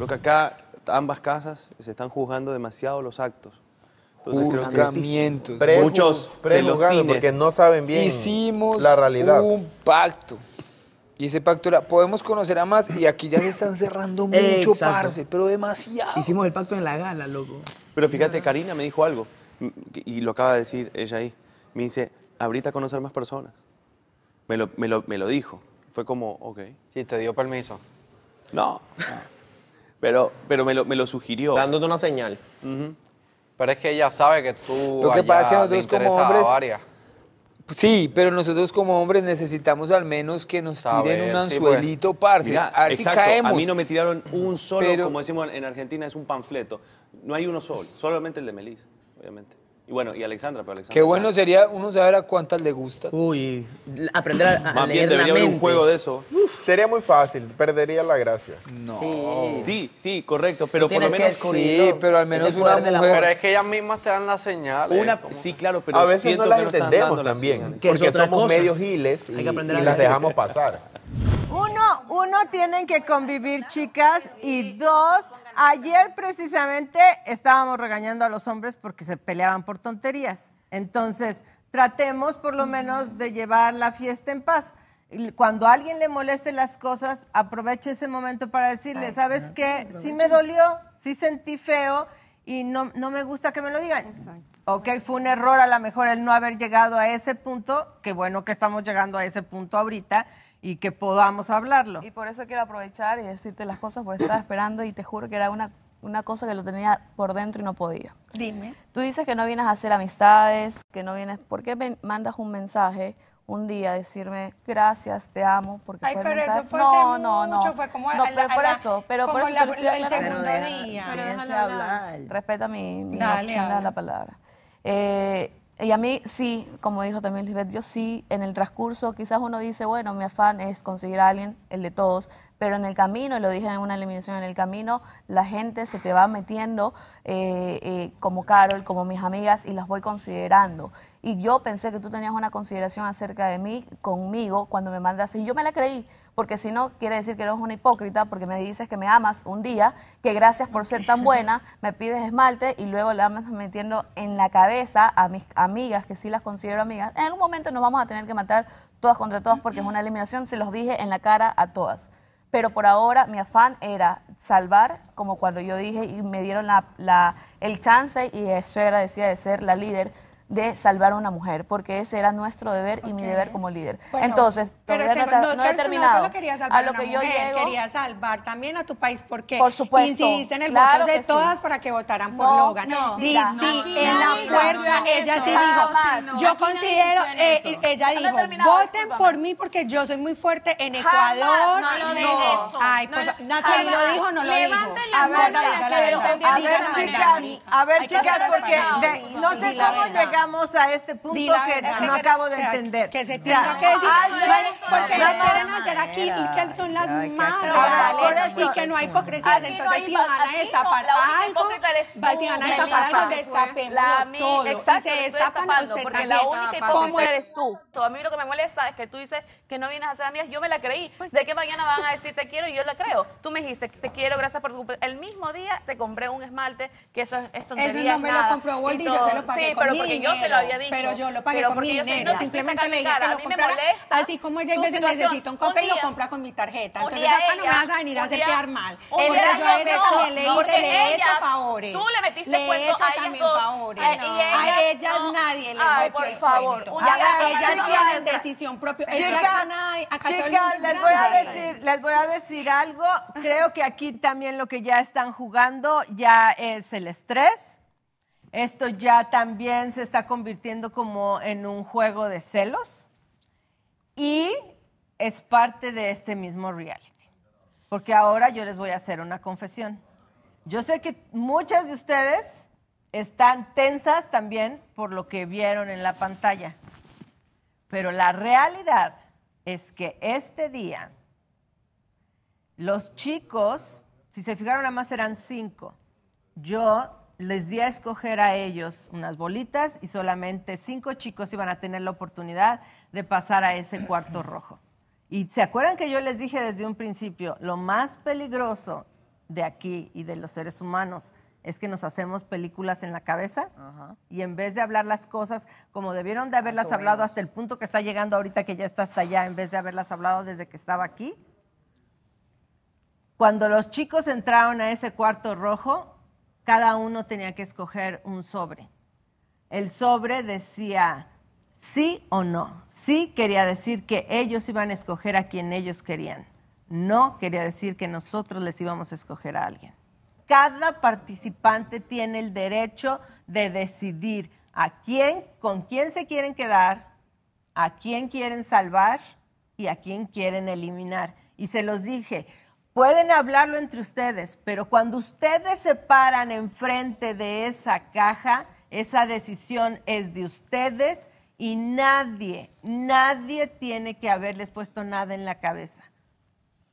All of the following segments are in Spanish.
Creo que acá ambas casas se están juzgando demasiado los actos. Entonces Juzgamientos. muchos se porque no saben bien Hicimos la realidad. Hicimos un pacto. Y ese pacto era, podemos conocer a más y aquí ya se están cerrando mucho, pero demasiado. Hicimos el pacto en la gala, loco. Pero fíjate, Karina me dijo algo, y lo acaba de decir ella ahí. Me dice, ahorita conocer más personas. Me lo, me lo dijo. Fue como, ok. Sí, te dio permiso. no. no. Pero, pero me, lo, sugirió. Dándote una señal. Pero es que ella sabe que tú lo que pasa es que nosotros Sí, pero nosotros como hombres necesitamos al menos que nos tiren un pues. anzuelito, sí, a caemos. A mí no me tiraron un solo, como decimos en Argentina, es un panfleto. No hay uno solo, solamente el de Melis, obviamente. Y bueno, y Alexandra, pero Alexandra. Qué bueno sería uno saber a cuántas le gusta. Uy, aprender a, a Más bien debería haber un juego de eso. Sería muy fácil, perdería la gracia. No. Sí. Sí, correcto, pero por lo menos Sí, pero al menos una mujer. Pero es que ellas mismas te dan la señal. una sí, claro, pero a veces siento no las entendemos también, porque somos medio medios giles y, las dejamos pasar. Uno, uno, tienen que convivir, chicas. Y dos, ayer precisamente estábamos regañando a los hombres porque se peleaban por tonterías. Entonces, tratemos por lo menos de llevar la fiesta en paz. Cuando a alguien le moleste las cosas, aproveche ese momento para decirle, ¿sabes qué? Sí me dolió, sí sentí feo y no, no me gusta que me lo digan. Ok, fue un error a lo mejor el no haber llegado a ese punto, que bueno que estamos llegando a ese punto ahorita, y que podamos hablarlo. Y por eso quiero aprovechar y decirte las cosas, porque estaba esperando y te juro que era una, una cosa que lo tenía por dentro y no podía. Dime. Tú dices que no vienes a hacer amistades, que no vienes... ¿Por qué me mandas un mensaje un día a decirme gracias, te amo, porque Ay, fue pero Eso fue no, no, no, no. Fue como no, por eso, pero por el segundo día. Respeta mi, mi opción de la palabra. Eh, y a mí sí, como dijo también Lisbeth, yo sí, en el transcurso quizás uno dice, bueno, mi afán es conseguir a alguien, el de todos, pero en el camino, y lo dije en una eliminación, en el camino la gente se te va metiendo eh, eh, como Carol, como mis amigas, y las voy considerando. Y yo pensé que tú tenías una consideración acerca de mí, conmigo, cuando me mandaste, y yo me la creí, porque si no, quiere decir que eres una hipócrita, porque me dices que me amas un día, que gracias por ser tan buena, me pides esmalte, y luego la vas metiendo en la cabeza a mis amigas, que sí las considero amigas. En algún momento nos vamos a tener que matar todas contra todas, porque es una eliminación, se los dije en la cara a todas pero por ahora mi afán era salvar, como cuando yo dije y me dieron la, el chance y estoy agradecida de ser la líder de salvar a una mujer, porque ese era nuestro deber y mi deber como líder. Entonces, pero no, terminado. solo quería salvar a lo que yo llego, quería salvar también a tu país, porque por supuesto, incidiste en el voto de todas para que votaran por no, Logan. No, en la puerta, ella sí dijo, yo considero, eh, ella dijo, voten por mí porque yo soy muy fuerte en Ecuador. No, no, Ay, Natalie lo dijo, no lo dijo. A ver, a ver, chicas, a ver, chicas, porque no sé cómo llegar vamos a este punto que no acabo de entender? Que se tenga que decir, porque lo quieren hacer aquí y que son las malas y que no hay hipocresía. Entonces, si van a destapar algo, si van a destapar algo, todo. Exacto, se destapan porque la única hipócrita eres tú. A mí lo que me molesta es que tú dices que no vienes a hacer amigas. Yo me la creí. Pues de qué mañana van a decir te quiero y yo la creo. Tú me dijiste te quiero, gracias por tu El mismo día te compré un esmalte, que eso es tontería. Eso no me lo compró se lo pagué Sí, pero porque pero yo lo pagué con mi dinero. Simplemente le dije que lo comprara. Así como ella que se necesita un café y lo compra con mi tarjeta. Entonces acá no me vas a venir a hacer quedar mal. Porque yo a ella también le hice, le he hecho favores. Tú le metiste cuento a también favores. A ellas nadie le metió por favor. Ellas tienen decisión propia. Chicas, les voy a decir, les voy a decir algo. Creo que aquí también lo que ya están jugando ya es el estrés esto ya también se está convirtiendo como en un juego de celos y es parte de este mismo reality. Porque ahora yo les voy a hacer una confesión. Yo sé que muchas de ustedes están tensas también por lo que vieron en la pantalla. Pero la realidad es que este día los chicos, si se fijaron, nada más eran cinco. Yo les di a escoger a ellos unas bolitas y solamente cinco chicos iban a tener la oportunidad de pasar a ese cuarto rojo. Y se acuerdan que yo les dije desde un principio, lo más peligroso de aquí y de los seres humanos es que nos hacemos películas en la cabeza y en vez de hablar las cosas como debieron de haberlas hablado hasta el punto que está llegando ahorita que ya está hasta allá, en vez de haberlas hablado desde que estaba aquí, cuando los chicos entraron a ese cuarto rojo, cada uno tenía que escoger un sobre. El sobre decía sí o no. Sí quería decir que ellos iban a escoger a quien ellos querían. No quería decir que nosotros les íbamos a escoger a alguien. Cada participante tiene el derecho de decidir a quién, con quién se quieren quedar, a quién quieren salvar y a quién quieren eliminar. Y se los dije, Pueden hablarlo entre ustedes, pero cuando ustedes se paran enfrente de esa caja, esa decisión es de ustedes y nadie, nadie tiene que haberles puesto nada en la cabeza.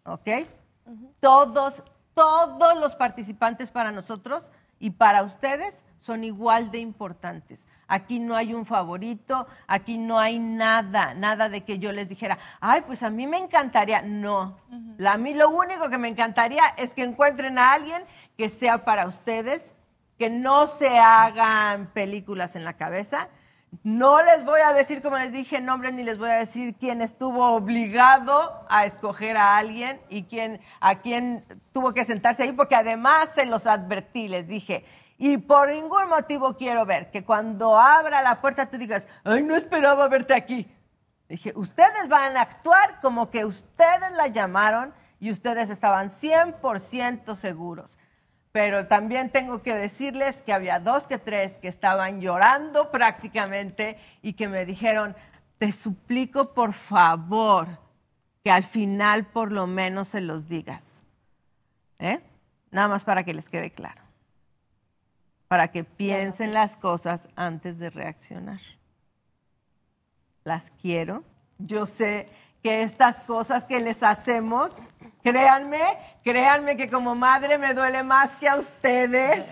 ¿Ok? Todos, todos los participantes para nosotros y para ustedes son igual de importantes. Aquí no hay un favorito, aquí no hay nada, nada de que yo les dijera, ay, pues a mí me encantaría. No, a mí lo único que me encantaría es que encuentren a alguien que sea para ustedes, que no se hagan películas en la cabeza, no les voy a decir, como les dije, nombres ni les voy a decir quién estuvo obligado a escoger a alguien y quién, a quién tuvo que sentarse ahí, porque además se los advertí, les dije, y por ningún motivo quiero ver que cuando abra la puerta tú digas, ay, no esperaba verte aquí. Dije, ustedes van a actuar como que ustedes la llamaron y ustedes estaban 100% seguros pero también tengo que decirles que había dos que tres que estaban llorando prácticamente y que me dijeron, te suplico por favor que al final por lo menos se los digas. ¿Eh? Nada más para que les quede claro. Para que piensen las cosas antes de reaccionar. Las quiero. Yo sé que estas cosas que les hacemos, créanme, créanme que como madre me duele más que a ustedes.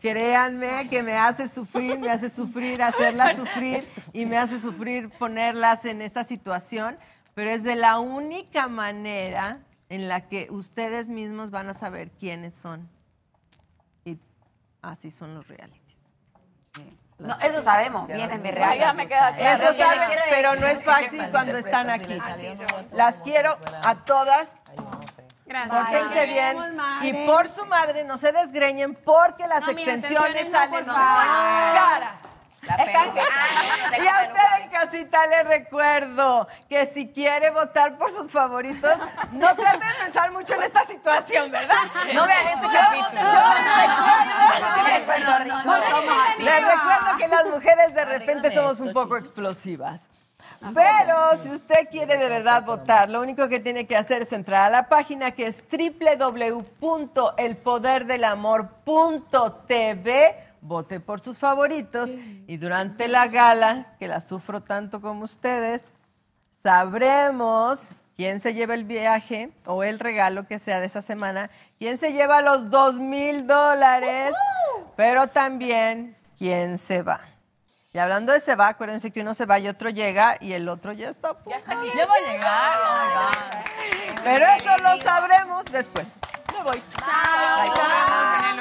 Créanme que me hace sufrir, me hace sufrir, hacerlas sufrir y me hace sufrir ponerlas en esta situación, pero es de la única manera en la que ustedes mismos van a saber quiénes son. Y así son los realities. No, eso sabemos, vienen de Eso saben, pero no es fácil cuando están aquí. Las quiero a todas. bien. Y por su madre, no se desgreñen porque las extensiones salen caras y a usted en casita le recuerdo que si quiere votar por sus favoritos, no traten de pensar mucho en esta situación, ¿verdad? No vean este capítulo. Les recuerdo que las mujeres de repente somos un poco explosivas. Ah, Pero si usted quiere de verdad votar, lo único que tiene que hacer es entrar a la página que es www.elpoderdelamor.tv vote por sus favoritos y durante la gala, que la sufro tanto como ustedes, sabremos quién se lleva el viaje o el regalo que sea de esa semana, quién se lleva los dos mil dólares, pero también quién se va. Y hablando de se va, acuérdense que uno se va y otro llega y el otro ya está. Ya va a llegar. pero eso lo sabremos después. Me voy. Chao.